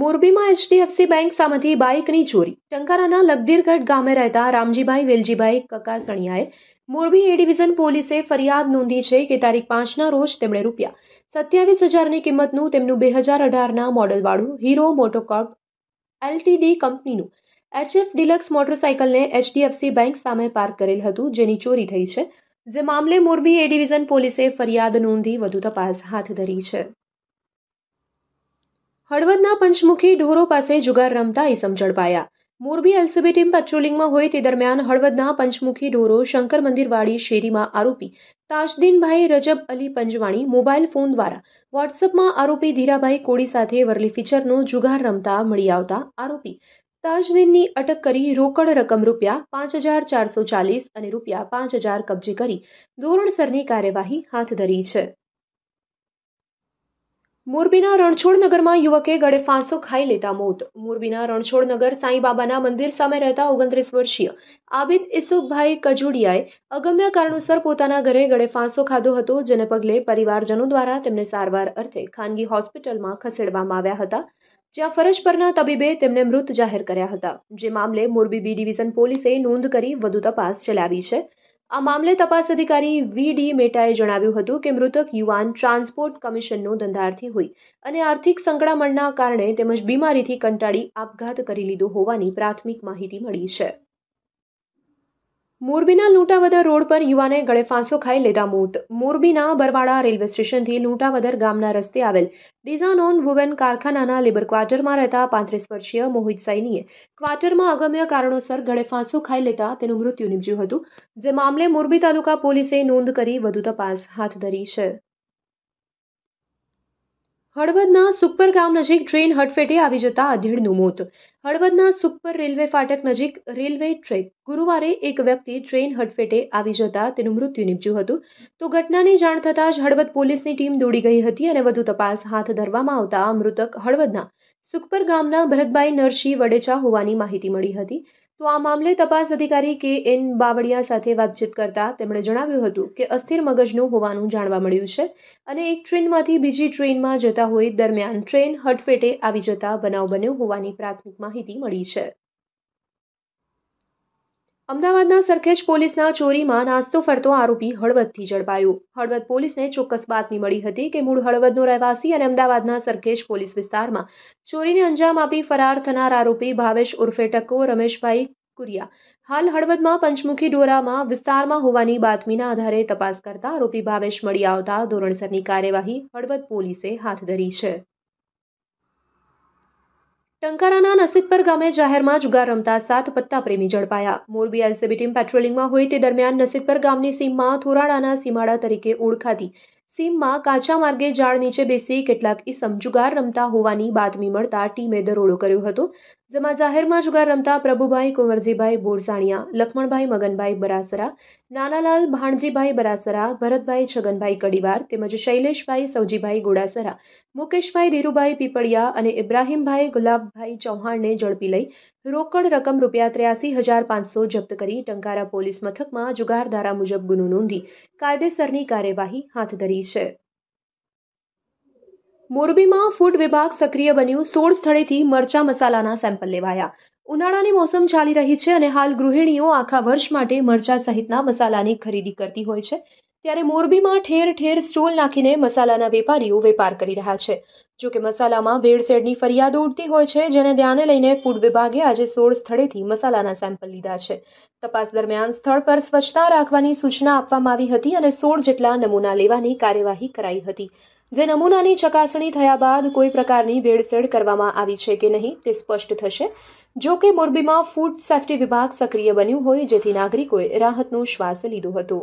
મોરબીમાં HDFC bank સામેથી બાઇકની ચોરી ટંકારાના લગદીરગઢ ગામે રહેતા રામજીભાઈ વેલજીભાઈ કકાસણિયાએ મોરબી એ ડિવિઝન પોલીસે ફરિયાદ નોંધી છે કે તારીખ પાંચના રોજ તેમણે રૂપિયા સત્યાવીસ હજારની કિંમતનું તેમનું બે હજાર અઢારના મોડલવાળું હીરો મોટોકોર્પ એલટીડી કંપનીનું એચએફ ડિલક્સ મોટરસાયકલને એચડીએફસી બેંક સામે પાર્ક કરેલ હતું જેની ચોરી થઈ છે જે મામલે મોરબી એ ડિવિઝન પોલીસે ફરિયાદ નોંધી વધુ તપાસ હાથ ધરી છે હળવદના પંચમુખી ઢોરો પાસે જુગાર રમતા ઇસમ ઝડપાયા મોરબી એલસીબી ટીમ પેટ્રોલિંગમાં હોય તે દરમિયાન હળવદના પંચમુખી ઢોરો શંકર મંદિરવાળી શેરીમાં આરોપી તાજદીનભાઈ રજબ અલી પંજવાણી મોબાઈલ ફોન દ્વારા વોટ્સઅપમાં આરોપી ધીરાભાઈ કોડી સાથે વરલી ફીચરનો જુગાર રમતા મળી આવતા આરોપી તાજદીનની અટક કરી રોકડ રકમ રૂપિયા પાંચ હજાર ચારસો ચાલીસ અને રૂપિયા પાંચ હજાર કબજે કરી ધોરણસરની કાર્યવાહી હાથ ધરી છે મોરબીના રણછોડનગરમાં યુવકે ગળે ફાંસો ખાઈ લેતા મોત મોરબીના રણછોડનગર સાંઈબાબાના મંદિર સામે રહેતા ઓગણત્રીસ વર્ષીય આબિદ ઇસુફભાઈ કજુડિયાએ અગમ્ય કારણોસર પોતાના ઘરે ગળે ફાંસો ખાધો હતો જેને પગલે પરિવારજનો દ્વારા તેમને સારવાર અર્થે ખાનગી હોસ્પિટલમાં ખસેડવામાં આવ્યા હતા જ્યાં ફરજ પરના તબીબે તેમને મૃત જાહેર કર્યા હતા જે મામલે મોરબી બી ડિવિઝન પોલીસે નોંધ કરી વધુ તપાસ ચલાવી છે આ મામલે તપાસ અધિકારી વી ડી મેટાએ જણાવ્યું હતું કે મૃતક યુવાન ટ્રાન્સપોર્ટ કમિશનનો ધંધાર્થી હોય અને આર્થિક સંકળામણના કારણે તેમજ બીમારીથી કંટાળી આપઘાત કરી લીધો હોવાની પ્રાથમિક માહિતી મળી છે મોરબીના લૂંટાવદર રોડ પર યુવાને ગળે ફાંસો ખાઈ લીધા મોત મોરબીના બરવાડા રેલવે સ્ટેશનથી લૂંટાવદર ગામના રસ્તે આવેલ ડિઝાન ઓન વુમેન કારખાનાના લેબર ક્વાર્ટરમાં રહેતા પાંત્રીસ વર્ષીય મોહિત સૈનીએ ક્વાર્ટરમાં અગમ્ય કારણોસર ગળે ફાંસો ખાઈ લેતા તેનું મૃત્યુ નીપજ્યું હતું જે મામલે મોરબી તાલુકા પોલીસે નોંધ કરી વધુ તપાસ હાથ ધરી છે હળવદના સુપર ગામ નજીક ટ્રેન હડફેટે આવી જતા અધેડનું મોત હળવદના સુપર રેલવે ફાટક નજીક રેલવે ટ્રેક ગુરુવારે એક વ્યક્તિ ટ્રેન હડફેટે આવી જતા તેનું મૃત્યુ નીપજ્યું હતું તો ઘટનાની જાણ થતાં જ હળવદ પોલીસની ટીમ દોડી ગઈ હતી અને વધુ તપાસ હાથ ધરવામાં આવતા મૃતક હળવદના સુખપર ગામના ભરતભાઈ નરસિંહ વડેચા હોવાની માહિતી મળી હતી તો આ મામલે તપાસ અધિકારી કે એન બાવળિયા સાથે વાતચીત કરતા તેમણે જણાવ્યું હતું કે અસ્થિર મગજનું હોવાનું જાણવા મળ્યું છે અને એક ટ્રેનમાંથી બીજી ટ્રેનમાં જતા હોય દરમિયાન ટ્રેન હટફેટે આવી જતા બનાવ બન્યો હોવાની પ્રાથમિક માહિતી મળી છે અમદાવાદના સરખેજ પોલીસના ચોરીમાં નાસ્તો ફરતો આરોપી હળવદથી ઝડપાયો હળવદ પોલીસને ચોક્કસ બાતમી મળી હતી કે મૂળ હળવદનો રહેવાસી અને અમદાવાદના સરખેજ પોલીસ વિસ્તારમાં ચોરીને અંજામ આપી ફરાર થનાર આરોપી ભાવેશ ઉર્ફે ટકો રમેશભાઈ કુરિયા હાલ હળવદમાં પંચમુખી ડોરામાં વિસ્તારમાં હોવાની બાતમીના આધારે તપાસ કરતા આરોપી ભાવેશ મળી આવતા ધોરણસરની કાર્યવાહી હળવદ પોલીસે હાથ ધરી છે ટંકારાના નસીદપર ગામે જાહેરમાં જુગાર રમતા સાત પત્તા પ્રેમી ઝડપાયા મોરબી એલસીબી ટીમ પેટ્રોલિંગમાં હોય તે દરમિયાન નસીદપર ગામની સીમમાં થોરાડાના સીમાડા તરીકે ઓળખાતી સીમમાં કાચા માર્ગે ઝાડ નીચે બેસી કેટલાક ઈસમ જુગાર રમતા હોવાની બાતમી મળતા ટીમે દરોડો કર્યો હતો જેમાં જાહેરમાં જુગાર રમતા પ્રભુભાઈ કુંવરજીભાઈ બોરસાણિયા લક્ષ્મણભાઈ મગનભાઈ બરાસરા નાનાલાલ ભાણજીભાઈ બરાસરા ભરતભાઈ છગનભાઈ કડીવાર તેમજ શૈલેષભાઈ સૌજીભાઈ ગોડાસરા મુકેશભાઈ ધીરુભાઈ પીપળિયા અને ઇબ્રાહીમભાઈ ગુલાબભાઈ ચૌહાણને ઝડપી લઈ રોકડ રકમ રૂપિયા ત્ર્યાસી હજાર પાંચસો જપ્ત કરી ટંકારા પોલીસ મથકમાં જુગારધારા મુજબ ગુનો નોંધી કાયદેસરની કાર્યવાહી હાથ ધરી છે મોરબીમાં ફૂડ વિભાગ સક્રિય બન્યું સોળ સ્થળેથી મરચા મસાલાના સેમ્પલ લેવાયા ઉનાળાની મોસમ ચાલી રહી છે અને હાલ ગૃહિણીઓ આખા વર્ષ માટે મરચા સહિતના મસાલાની ખરીદી કરતી હોય છે ત્યારે મોરબીમાં ઠેર ઠેર સ્ટોલ નાખીને મસાલાના વેપારીઓ વેપાર કરી રહ્યા છે જો કે મસાલામાં ભેળસેળની ફરિયાદો ઉઠતી હોય છે જેને ધ્યાને લઈને ફૂડ વિભાગે આજે સોળ સ્થળેથી મસાલાના સેમ્પલ લીધા છે તપાસ દરમિયાન સ્થળ પર સ્વચ્છતા રાખવાની સૂચના આપવામાં આવી હતી અને સોળ જેટલા નમૂના લેવાની કાર્યવાહી કરાઈ હતી જે નમૂનાની ચકાસણી થયા બાદ કોઈ પ્રકારની ભેળસેળ કરવામાં આવી છે કે નહીં તે સ્પષ્ટ થશે જો કે મોરબીમાં ફૂડ સેફ્ટી વિભાગ સક્રિય બન્યું હોય જેથી નાગરિકોએ રાહતનો શ્વાસ લીધો હતો